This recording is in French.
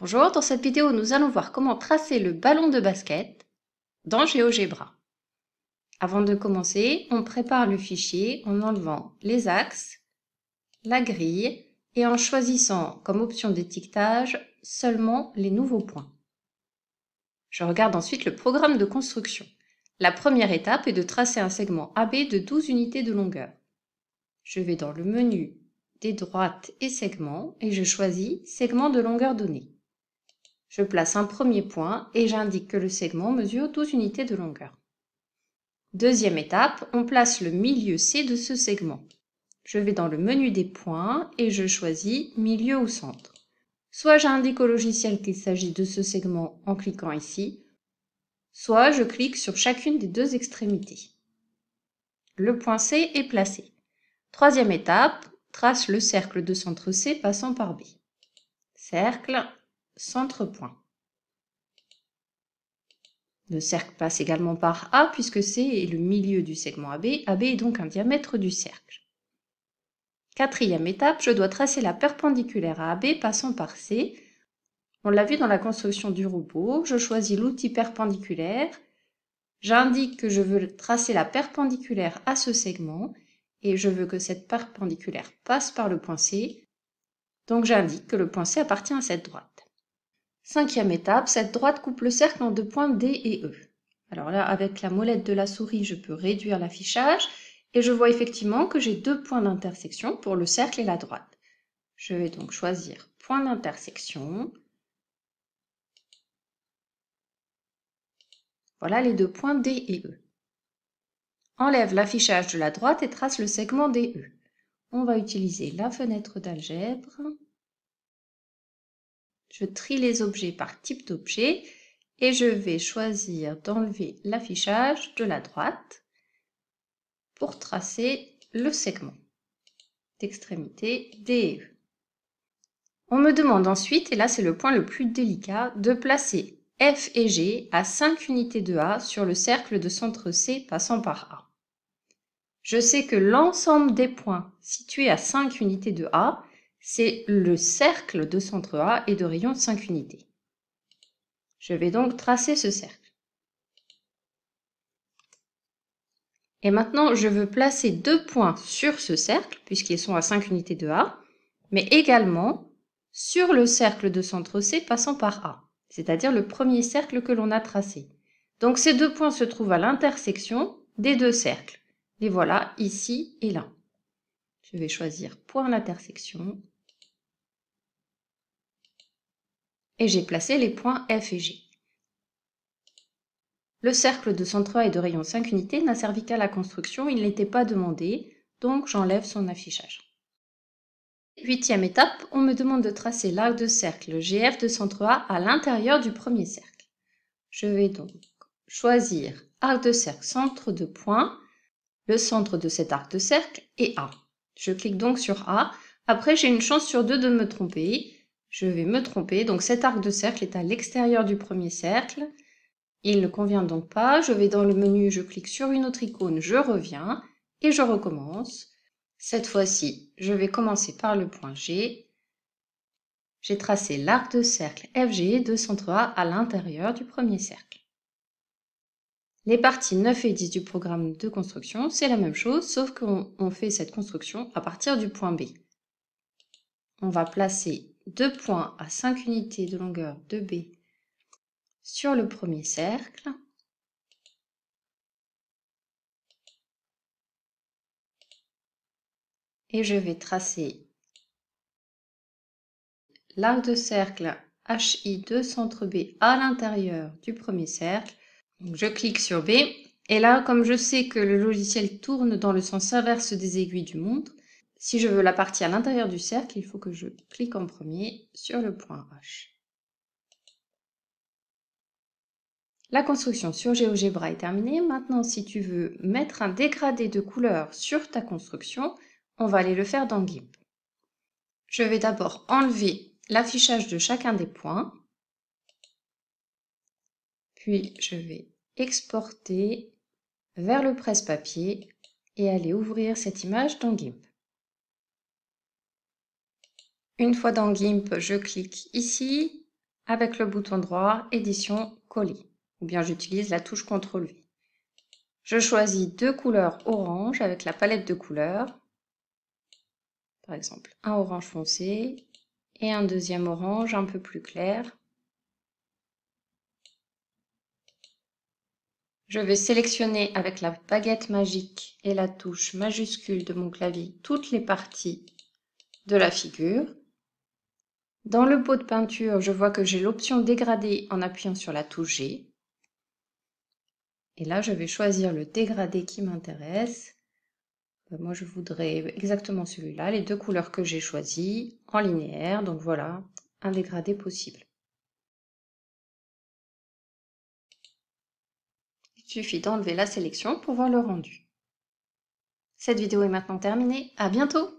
Bonjour, dans cette vidéo, nous allons voir comment tracer le ballon de basket dans GeoGebra. Avant de commencer, on prépare le fichier en enlevant les axes, la grille et en choisissant comme option d'étiquetage seulement les nouveaux points. Je regarde ensuite le programme de construction. La première étape est de tracer un segment AB de 12 unités de longueur. Je vais dans le menu des droites et segments et je choisis segment de longueur donnée. Je place un premier point et j'indique que le segment mesure 12 unités de longueur. Deuxième étape, on place le milieu C de ce segment. Je vais dans le menu des points et je choisis milieu ou centre. Soit j'indique au logiciel qu'il s'agit de ce segment en cliquant ici, soit je clique sur chacune des deux extrémités. Le point C est placé. Troisième étape, trace le cercle de centre C passant par B. Cercle, centre-point. Le cercle passe également par A puisque C est le milieu du segment AB. AB est donc un diamètre du cercle. Quatrième étape, je dois tracer la perpendiculaire à AB passant par C. On l'a vu dans la construction du robot, je choisis l'outil perpendiculaire, j'indique que je veux tracer la perpendiculaire à ce segment et je veux que cette perpendiculaire passe par le point C, donc j'indique que le point C appartient à cette droite. Cinquième étape, cette droite coupe le cercle en deux points D et E. Alors là, avec la molette de la souris, je peux réduire l'affichage et je vois effectivement que j'ai deux points d'intersection pour le cercle et la droite. Je vais donc choisir point d'intersection. Voilà les deux points D et E. Enlève l'affichage de la droite et trace le segment DE. On va utiliser la fenêtre d'algèbre. Je trie les objets par type d'objet et je vais choisir d'enlever l'affichage de la droite pour tracer le segment d'extrémité DE. E. On me demande ensuite, et là c'est le point le plus délicat, de placer F et G à 5 unités de A sur le cercle de centre C passant par A. Je sais que l'ensemble des points situés à 5 unités de A c'est le cercle de centre A et de rayon 5 unités. Je vais donc tracer ce cercle. Et maintenant, je veux placer deux points sur ce cercle, puisqu'ils sont à 5 unités de A, mais également sur le cercle de centre C passant par A, c'est-à-dire le premier cercle que l'on a tracé. Donc ces deux points se trouvent à l'intersection des deux cercles. Les voilà ici et là. Je vais choisir point d'intersection... et j'ai placé les points F et G. Le cercle de centre A et de rayon 5 unités n'a servi qu'à la construction, il n'était pas demandé, donc j'enlève son affichage. Huitième étape, on me demande de tracer l'arc de cercle GF de centre A à l'intérieur du premier cercle. Je vais donc choisir arc de cercle centre de point, le centre de cet arc de cercle est A. Je clique donc sur A. Après, j'ai une chance sur deux de me tromper. Je vais me tromper, donc cet arc de cercle est à l'extérieur du premier cercle. Il ne convient donc pas, je vais dans le menu, je clique sur une autre icône, je reviens et je recommence. Cette fois-ci, je vais commencer par le point G. J'ai tracé l'arc de cercle FG de centre A à l'intérieur du premier cercle. Les parties 9 et 10 du programme de construction, c'est la même chose, sauf qu'on fait cette construction à partir du point B. On va placer deux points à 5 unités de longueur de B sur le premier cercle. Et je vais tracer l'arc de cercle HI de centre B à l'intérieur du premier cercle. je clique sur B. Et là, comme je sais que le logiciel tourne dans le sens inverse des aiguilles du montre, si je veux la partie à l'intérieur du cercle, il faut que je clique en premier sur le point H. La construction sur GeoGebra est terminée. Maintenant, si tu veux mettre un dégradé de couleur sur ta construction, on va aller le faire dans GIMP. Je vais d'abord enlever l'affichage de chacun des points. Puis, je vais exporter vers le presse-papier et aller ouvrir cette image dans GIMP. Une fois dans GIMP, je clique ici avec le bouton droit Édition colis ou bien j'utilise la touche CTRL V. Je choisis deux couleurs orange avec la palette de couleurs. Par exemple, un orange foncé et un deuxième orange un peu plus clair. Je vais sélectionner avec la baguette magique et la touche majuscule de mon clavier toutes les parties de la figure. Dans le pot de peinture, je vois que j'ai l'option dégradé en appuyant sur la touche G. Et là, je vais choisir le dégradé qui m'intéresse. Euh, moi, je voudrais exactement celui-là, les deux couleurs que j'ai choisies, en linéaire. Donc voilà, un dégradé possible. Il suffit d'enlever la sélection pour voir le rendu. Cette vidéo est maintenant terminée. À bientôt!